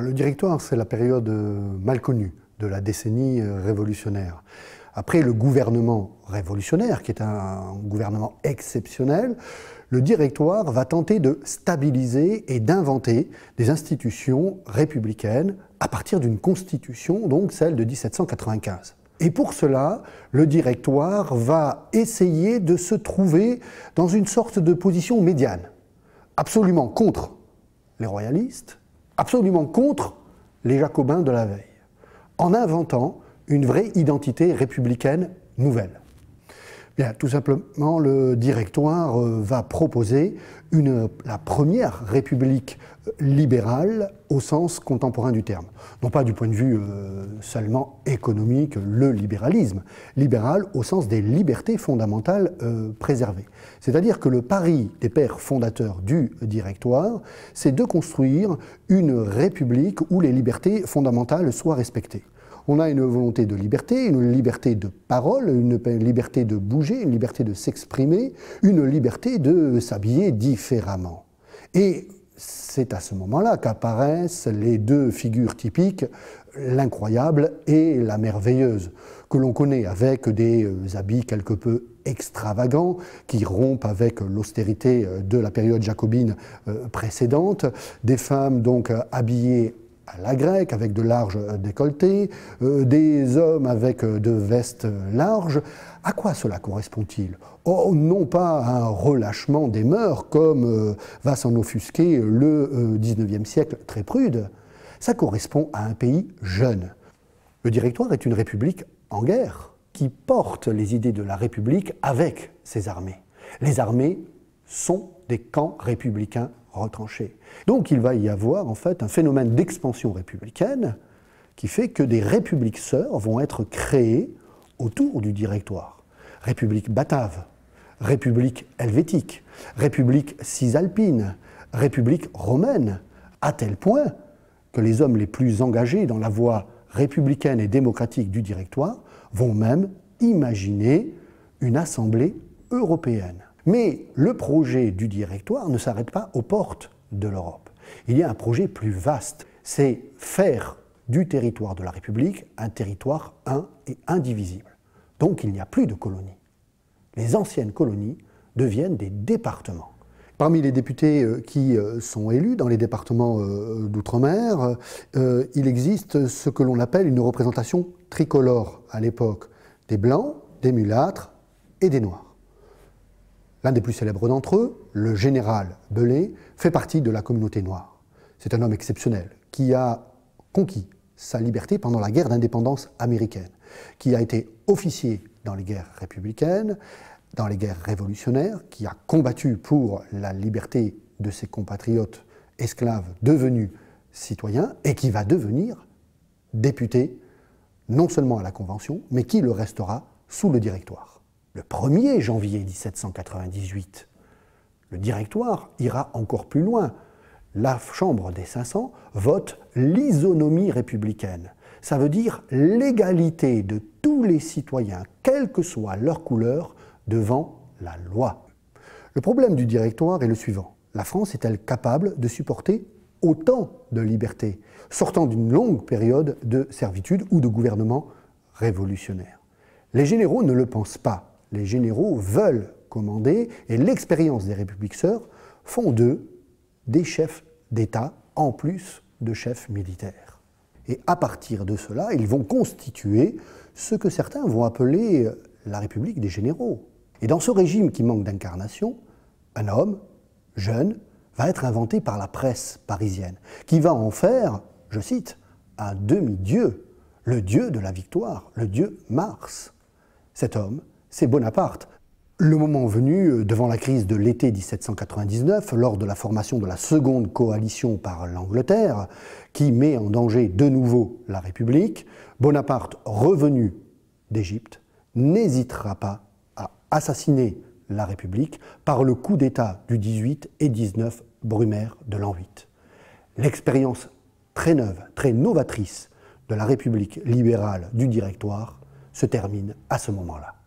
le directoire, c'est la période euh, mal connue de la décennie euh, révolutionnaire. Après le gouvernement révolutionnaire, qui est un gouvernement exceptionnel, le directoire va tenter de stabiliser et d'inventer des institutions républicaines à partir d'une constitution, donc celle de 1795. Et pour cela, le directoire va essayer de se trouver dans une sorte de position médiane, absolument contre les royalistes, absolument contre les jacobins de la veille, en inventant une vraie identité républicaine nouvelle tout simplement, le directoire euh, va proposer la première république euh, libérale au sens contemporain du terme. Non pas du point de vue euh, seulement économique, le libéralisme, libéral au sens des libertés fondamentales préservées. C'est-à-dire que le pari des pères fondateurs du directoire, c'est de construire une république où les libertés fondamentales soient respectées. On a une volonté de liberté, une liberté de parole, une liberté de bouger, une liberté de s'exprimer, une liberté de s'habiller différemment. Et c'est à ce moment-là qu'apparaissent les deux figures typiques, l'incroyable et la merveilleuse, que l'on connaît avec des euh, habits quelque peu extravagants qui rompent avec l'austérité euh, de la période jacobine euh, précédente, des femmes donc habillées la grecque, avec de larges euh, décolletés, euh, des hommes avec euh, de vestes larges. À quoi cela correspond-il Oh, non pas un relâchement des mœurs, comme va s'en offusquer le 19e siècle très prude. Ça correspond à un pays jeune. Le Directoire est une république en guerre, qui porte les idées de la République avec ses armées. Les armées sont des camps républicains retranchés. Donc il va y avoir en fait un phénomène d'expansion républicaine qui fait que des républiques sœurs vont être créées autour du directoire. République batave, République helvétique, République cisalpine, République romaine, à tel point que les hommes les plus engagés dans la voie républicaine et démocratique du directoire vont même imaginer une assemblée européenne. Mais le projet du directoire ne s'arrête pas aux portes de l'Europe. Il y a un projet plus vaste, c'est faire du territoire de la République un territoire un et indivisible. Donc il n'y a plus de colonies. Les anciennes colonies deviennent des départements. Parmi les députés euh, qui euh, sont élus dans les départements euh, d'outre-mer, il existe ce que l'on appelle une représentation tricolore à l'époque, des blancs, des mulâtres et des noirs. L'un des plus célèbres d'entre eux, le général Belay, fait partie de la communauté noire. C'est un homme exceptionnel qui a conquis sa liberté pendant la guerre d'indépendance américaine, qui a été officier dans les guerres républicaines, dans les guerres révolutionnaires, qui a combattu pour la liberté de ses compatriotes esclaves devenus citoyens et qui va devenir député non seulement à la Convention, mais qui le restera sous le Directoire. Le 1er janvier 1798, le directoire ira encore plus loin. La Chambre des 500 vote l'isonomie républicaine. Ça veut dire l'égalité de tous les citoyens, quelle que soit leur couleur, devant la loi. Le problème du directoire est le suivant. La France est-elle capable de supporter autant de liberté, sortant d'une longue période de servitude ou de gouvernement révolutionnaire Les généraux ne le pensent pas les généraux veulent commander et l'expérience des républiques sœurs font d'eux des chefs d'État en plus de chefs militaires. Et à partir de cela, ils vont constituer ce que certains vont appeler la République des généraux. Et dans ce régime qui manque d'incarnation, un homme, jeune, va être inventé par la presse parisienne, qui va en faire, je cite, un demi-dieu, le dieu de la victoire, le dieu Mars. Cet homme, c'est Bonaparte. Le moment venu, euh, devant la crise de l'été 1799, lors de la formation de la seconde coalition par l'Angleterre, qui met en danger de nouveau la République, Bonaparte, revenu d'Égypte, n'hésitera pas à assassiner la République par le coup d'État du 18 et 19 Brumaire de l'an 8. L'expérience très neuve, très novatrice de la République libérale du Directoire se termine à ce moment-là.